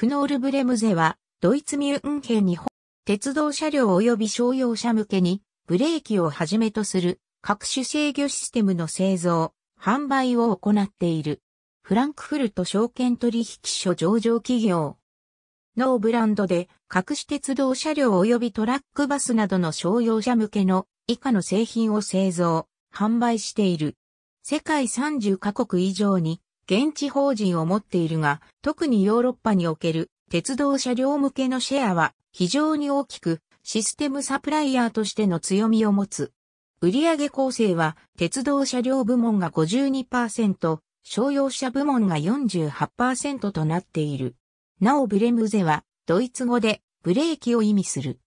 クノールブレムゼは、ドイツミュンヘンに鉄道車両及び商用車向けに、ブレーキをはじめとする各種制御システムの製造、販売を行っている。フランクフルト証券取引所上場企業。ノーブランドで各種鉄道車両及びトラックバスなどの商用車向けの以下の製品を製造、販売している。世界30カ国以上に現地法人を持っているが、特にヨーロッパにおける鉄道車両向けのシェアは非常に大きく、システムサプライヤーとしての強みを持つ。売上構成は、鉄道車両部門が52%、商用車部門が48%となっている。なおブレムゼは、ドイツ語で、ブレーキを意味する。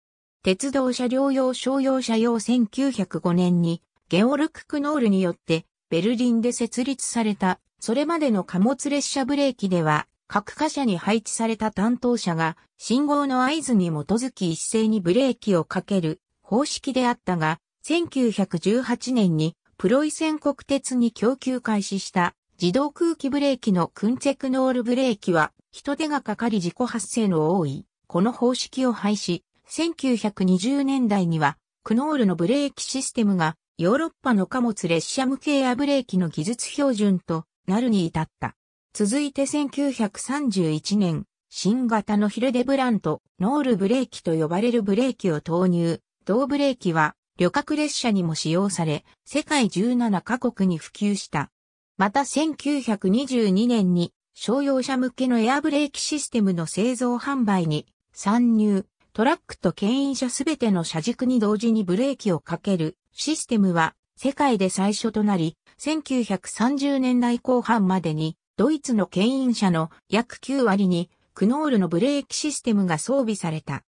鉄道車両用商用車用1905年に、ゲオルク・クノールによって、ベルリンで設立されたそれまでの貨物列車ブレーキでは、各貨車に配置された担当者が信号の合図に基づき一斉にブレーキをかける方式であったが、1918年にプロイセン国鉄に供給開始した自動空気ブレーキのクンチェクノールブレーキは人手がかかり事故発生の多いこの方式を廃止、1920年代にはクノールのブレーキシステムがヨーロッパの貨物列車向けエアブレーキの技術標準となるに至った。続いて1931年、新型のヒルデブラント、ノールブレーキと呼ばれるブレーキを投入。同ブレーキは旅客列車にも使用され、世界17カ国に普及した。また1922年に商用車向けのエアブレーキシステムの製造販売に参入、トラックと牽引車すべての車軸に同時にブレーキをかけるシステムは世界で最初となり、1930年代後半までに、ドイツの牽引車の約9割に、クノールのブレーキシステムが装備された。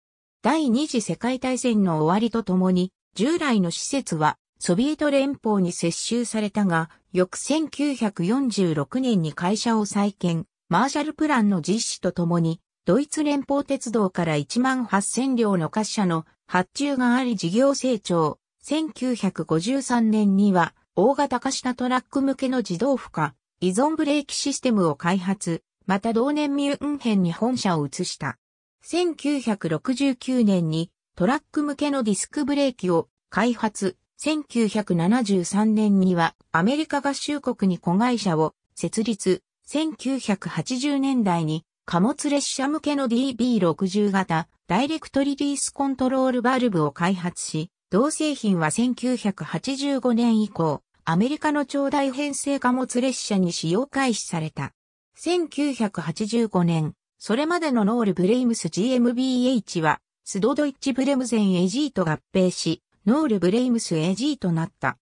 第二次世界大戦の終わりとともに、従来の施設はソビエト連邦に接収されたが、翌1946年に会社を再建、マーシャルプランの実施とともに、ドイツ連邦鉄道から1万8000両の貨車の発注があり事業成長。1953年には大型化したトラック向けの自動負荷、依存ブレーキシステムを開発、また同年ミュンヘンに本社を移した。1969年にトラック向けのディスクブレーキを開発。1973年にはアメリカ合衆国に子会社を設立。1980年代に貨物列車向けの DB60 型ダイレクトリリースコントロールバルブを開発し、同製品は1985年以降、アメリカの長大編成貨物列車に使用開始された。1985年、それまでのノール・ブレイムス GmbH は、スドドイッチ・ブレムゼン AG と合併し、ノール・ブレイムス AG となった。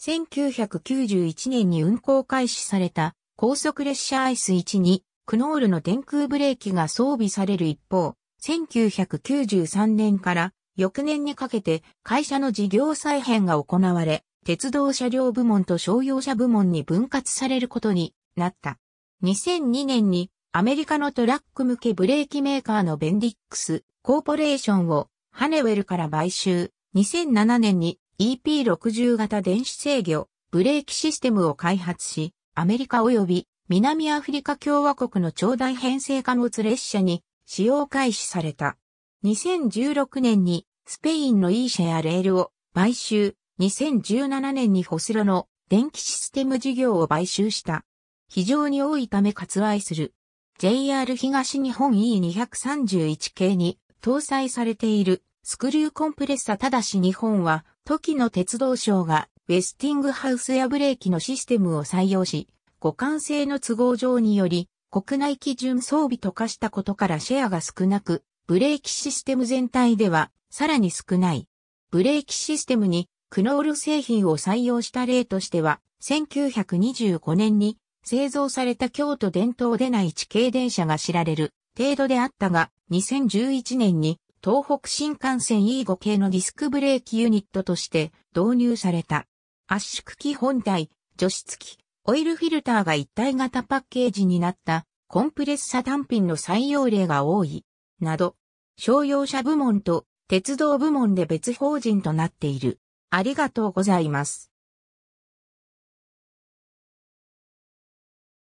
1991年に運行開始された高速列車アイス1に、クノールの電空ブレーキが装備される一方、1993年から翌年にかけて会社の事業再編が行われ、鉄道車両部門と商用車部門に分割されることになった。2002年にアメリカのトラック向けブレーキメーカーのベンディックスコーポレーションをハネウェルから買収。2007年に EP60 型電子制御ブレーキシステムを開発し、アメリカ及び南アフリカ共和国の長大編成貨物列車に使用開始された。2016年にスペインの E 社やレールを買収、2017年にホスロの電気システム事業を買収した。非常に多いため割愛する。JR 東日本 E231 系に搭載されているスクリューコンプレッサただし日本は時の鉄道省がウェスティングハウスやブレーキのシステムを採用し、互換性の都合上により国内基準装備と化したことからシェアが少なく、ブレーキシステム全体ではさらに少ない。ブレーキシステムにクノール製品を採用した例としては、1925年に製造された京都伝統でない地形電車が知られる程度であったが、2011年に東北新幹線 E5 系のディスクブレーキユニットとして導入された。圧縮機本体、除湿機、オイルフィルターが一体型パッケージになったコンプレッサ単品の採用例が多い。など、商用車部門と鉄道部門で別法人となっている。ありがとうございます。